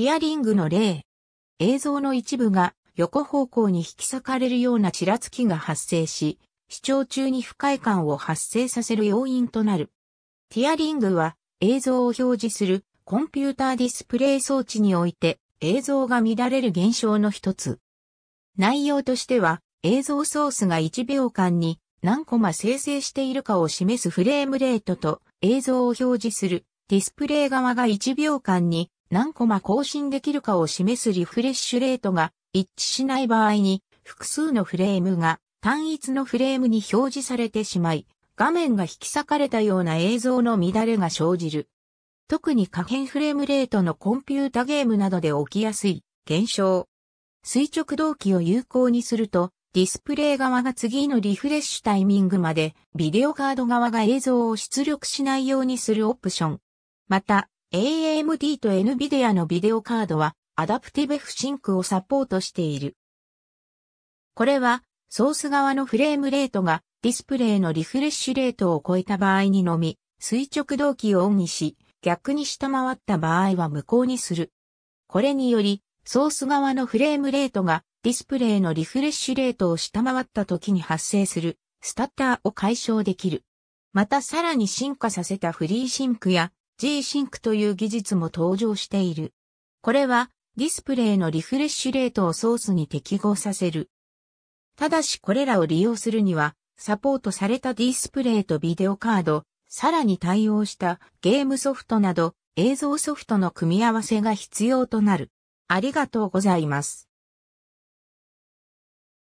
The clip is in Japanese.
ティアリングの例。映像の一部が横方向に引き裂かれるようなちらつきが発生し、視聴中に不快感を発生させる要因となる。ティアリングは映像を表示するコンピューターディスプレイ装置において映像が乱れる現象の一つ。内容としては映像ソースが1秒間に何コマ生成しているかを示すフレームレートと映像を表示するディスプレイ側が1秒間に何コマ更新できるかを示すリフレッシュレートが一致しない場合に複数のフレームが単一のフレームに表示されてしまい、画面が引き裂かれたような映像の乱れが生じる。特に可変フレームレートのコンピュータゲームなどで起きやすい現象。垂直同期を有効にすると、ディスプレイ側が次のリフレッシュタイミングまで、ビデオカード側が映像を出力しないようにするオプション。また、AMD と NVIDIA のビデオカードは、アダプティブフシンクをサポートしている。これは、ソース側のフレームレートがディスプレイのリフレッシュレートを超えた場合にのみ、垂直同期をオンにし、逆に下回った場合は無効にする。これにより、ソース側のフレームレートがディスプレイのリフレッシュレートを下回った時に発生するスタッターを解消できる。またさらに進化させたフリーシンクや G-Sync という技術も登場している。これはディスプレイのリフレッシュレートをソースに適合させる。ただしこれらを利用するには、サポートされたディスプレイとビデオカード、さらに対応したゲームソフトなど映像ソフトの組み合わせが必要となる。ありがとうございます。